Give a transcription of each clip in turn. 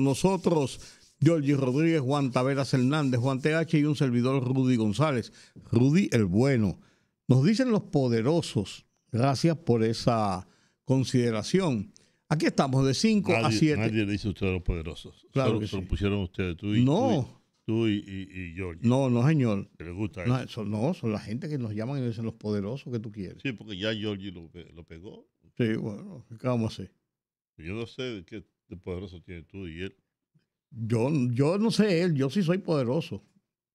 nosotros. Giorgi Rodríguez, Juan Taveras Hernández, Juan TH y un servidor Rudy González. Rudy el Bueno. Nos dicen los poderosos. Gracias por esa consideración. Aquí estamos de 5 a 7. Nadie le dice a ustedes los poderosos. Claro solo, pusieron ustedes tú y No. Tú y, No, no, señor. gusta no, son la gente que nos llaman y dicen los poderosos que tú quieres. Sí, porque ya Georgie lo, lo pegó. Sí, bueno, ¿qué vamos a hacer? Yo no sé de qué poderoso tienes tú y él? Yo, yo no sé él, yo sí soy poderoso.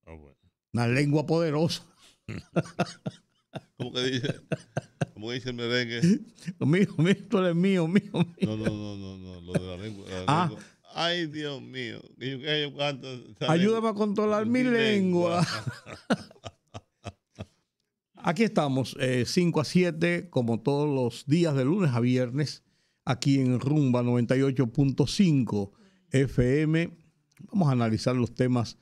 Ah, bueno. Una lengua poderosa. ¿Cómo que dice? ¿Cómo dice el merengue? Mío, mío, tú eres mío, mío, No, no, no, no, no, lo de la lengua. Ah. Ay, Dios mío. Ayúdame a controlar mi, lengua. Aquí estamos, 5 eh, a 7, como todos los días de lunes a viernes, aquí en Rumba 98.5 FM. Vamos a analizar los temas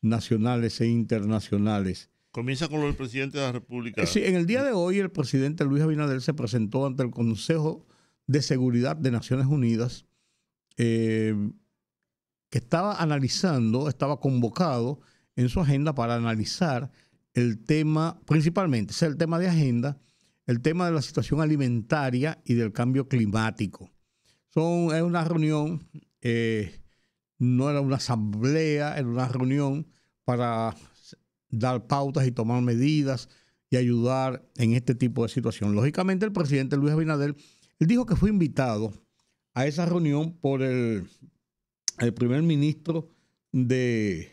nacionales e internacionales. Comienza con lo del presidente de la República. Eh, sí, en el día de hoy el presidente Luis Abinader se presentó ante el Consejo de Seguridad de Naciones Unidas, eh, que estaba analizando, estaba convocado en su agenda para analizar el tema, principalmente, es el tema de agenda, el tema de la situación alimentaria y del cambio climático. Son, es una reunión, eh, no era una asamblea, era una reunión para dar pautas y tomar medidas y ayudar en este tipo de situación. Lógicamente el presidente Luis Abinader él dijo que fue invitado a esa reunión por el, el primer ministro de...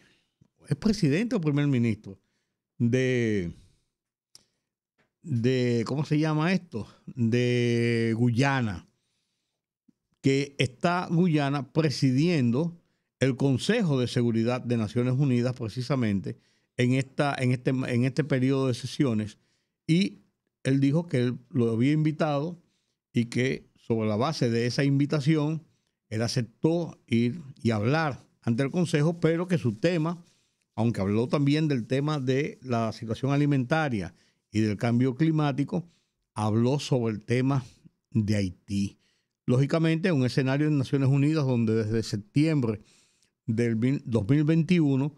¿Es presidente o primer ministro? De de, ¿cómo se llama esto? De Guyana, que está Guyana presidiendo el Consejo de Seguridad de Naciones Unidas precisamente en, esta, en, este, en este periodo de sesiones y él dijo que él lo había invitado y que sobre la base de esa invitación él aceptó ir y hablar ante el Consejo, pero que su tema, aunque habló también del tema de la situación alimentaria y del Cambio Climático, habló sobre el tema de Haití. Lógicamente, un escenario en Naciones Unidas donde desde septiembre del 2021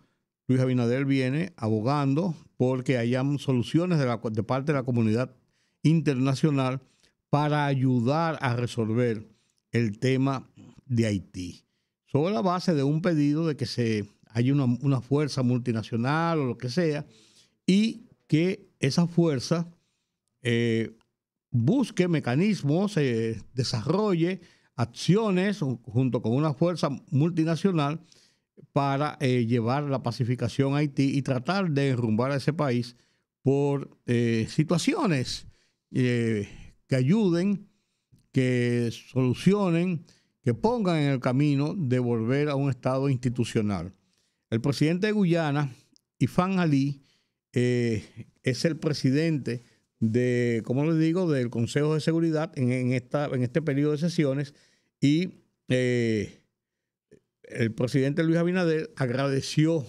Luis Abinader viene abogando porque hayan soluciones de, la, parte de la comunidad internacional para ayudar a resolver el tema de Haití. Sobre la base de un pedido de que se haya una, una fuerza multinacional o lo que sea y que esa fuerza eh, busque mecanismos, eh, desarrolle acciones junto con una fuerza multinacional para eh, llevar la pacificación a Haití y tratar de derrumbar a ese país por situaciones que ayuden, que solucionen, que pongan en el camino de volver a un estado institucional. El presidente de Guyana, Ifan Ali, es el presidente de, como les digo, del Consejo de Seguridad en, esta, en este periodo de sesiones y eh, el presidente Luis Abinader agradeció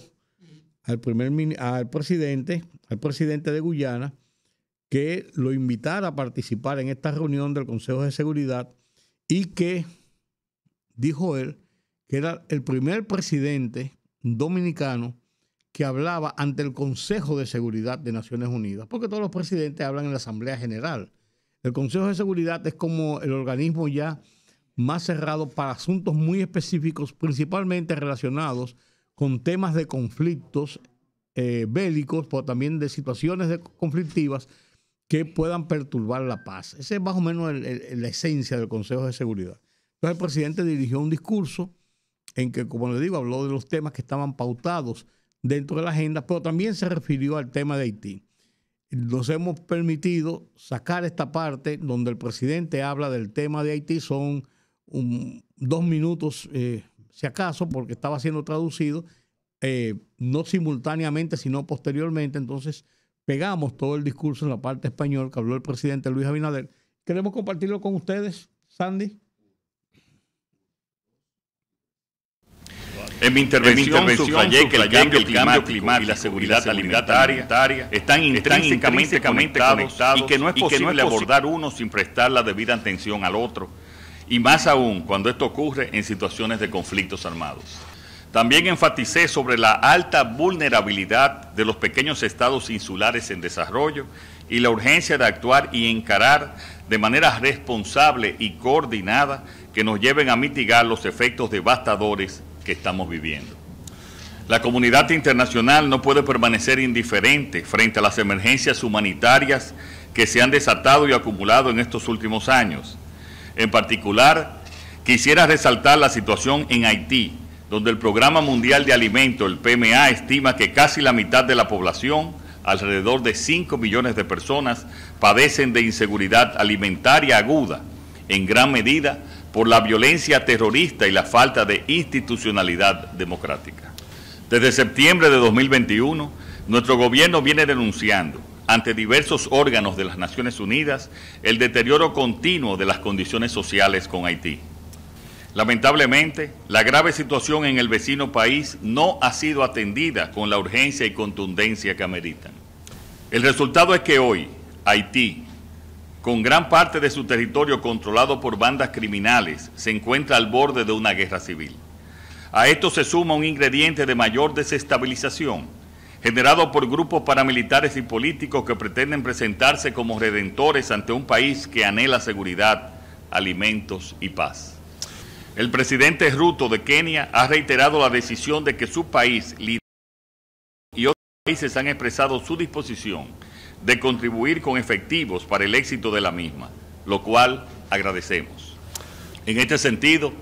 al, primer, al presidente, al presidente de Guyana, que lo invitara a participar en esta reunión del Consejo de Seguridad y que, dijo él, que era el primer presidente dominicano que hablaba ante el Consejo de Seguridad de Naciones Unidas, porque todos los presidentes hablan en la Asamblea General. El Consejo de Seguridad es como el organismo ya más cerrado para asuntos muy específicos, principalmente relacionados con temas de conflictos eh, bélicos, pero también de situaciones conflictivas que puedan perturbar la paz. Esa es más o menos la esencia del Consejo de Seguridad. Entonces el presidente dirigió un discurso en que, como le digo, habló de los temas que estaban pautados dentro de la agenda, pero también se refirió al tema de Haití. Nos hemos permitido sacar esta parte donde el presidente habla del tema de Haití, son dos minutos, eh, si acaso, porque estaba siendo traducido, eh, no simultáneamente, sino posteriormente. Entonces, pegamos todo el discurso en la parte español que habló el presidente Luis Abinader. Queremos compartirlo con ustedes, Sandy. En mi intervención, subrayé que el cambio, climático, y la seguridad, alimentaria, están intrínsecamente, conectados, y que no es posible abordar uno sin prestar la debida atención al otro, y más aún cuando esto ocurre en situaciones de conflictos armados. También enfaticé sobre la alta vulnerabilidad de los pequeños estados insulares en desarrollo y la urgencia de actuar y encarar de manera responsable y coordinada que nos lleven a mitigar los efectos devastadores que estamos viviendo. La comunidad internacional no puede permanecer indiferente frente a las emergencias humanitarias que se han desatado y acumulado en estos últimos años. En particular, quisiera resaltar la situación en Haití, donde el Programa Mundial de Alimentos, el PMA, estima que casi la mitad de la población, alrededor de 5 millones de personas, padecen de inseguridad alimentaria aguda, en gran medida por la violencia terrorista y la falta de institucionalidad democrática. Desde septiembre de 2021, nuestro gobierno viene denunciando ante diversos órganos de las Naciones Unidas el deterioro continuo de las condiciones sociales con Haití. Lamentablemente, la grave situación en el vecino país no ha sido atendida con la urgencia y contundencia que ameritan. El resultado es que hoy Haití, con gran parte de su territorio controlado por bandas criminales, se encuentra al borde de una guerra civil. A esto se suma un ingrediente de mayor desestabilización, generado por grupos paramilitares y políticos que pretenden presentarse como redentores ante un país que anhela seguridad, alimentos y paz. El presidente Ruto de Kenia ha reiterado la decisión de que su país y otros países han expresado su disposición de contribuir con efectivos para el éxito de la misma, lo cual agradecemos. En este sentido,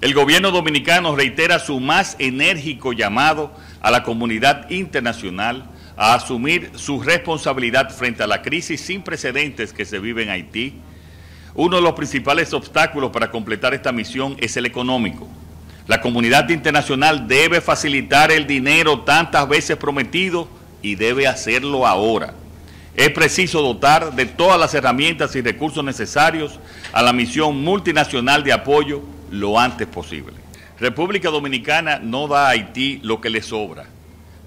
el gobierno dominicano reitera su más enérgico llamado a la comunidad internacional a asumir su responsabilidad frente a la crisis sin precedentes que se vive en Haití. Uno de los principales obstáculos para completar esta misión es el económico. La comunidad internacional debe facilitar el dinero tantas veces prometido y debe hacerlo ahora. Es preciso dotar de todas las herramientas y recursos necesarios a la misión multinacional de apoyo lo antes posible. República Dominicana no da a Haití lo que le sobra,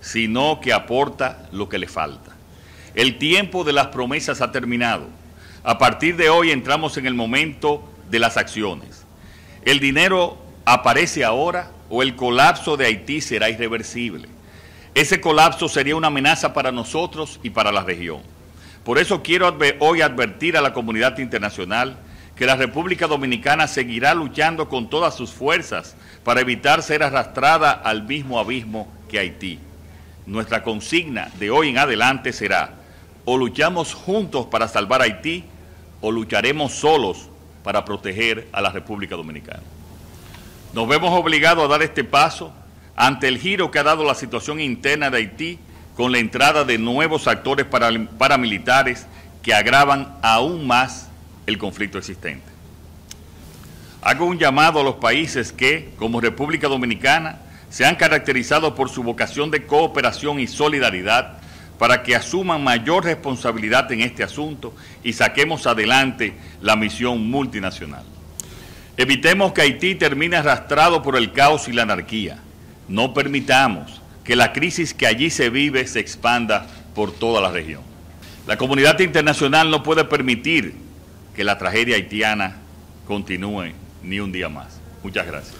sino que aporta lo que le falta. El tiempo de las promesas ha terminado. A partir de hoy entramos en el momento de las acciones. El dinero aparece ahora o el colapso de Haití será irreversible. Ese colapso sería una amenaza para nosotros y para la región. Por eso quiero hoy advertir a la comunidad internacional que la República Dominicana seguirá luchando con todas sus fuerzas para evitar ser arrastrada al mismo abismo que Haití. Nuestra consigna de hoy en adelante será, o luchamos juntos para salvar Haití, o lucharemos solos para proteger a la República Dominicana. Nos vemos obligados a dar este paso ante el giro que ha dado la situación interna de Haití con la entrada de nuevos actores paramilitares que agravan aún más el conflicto existente. Hago un llamado a los países que, como República Dominicana, se han caracterizado por su vocación de cooperación y solidaridad para que asuman mayor responsabilidad en este asunto y saquemos adelante la misión multinacional. Evitemos que Haití termine arrastrado por el caos y la anarquía. No permitamos que la crisis que allí se vive se expanda por toda la región. La comunidad internacional no puede permitir que la tragedia haitiana continúe ni un día más. Muchas gracias.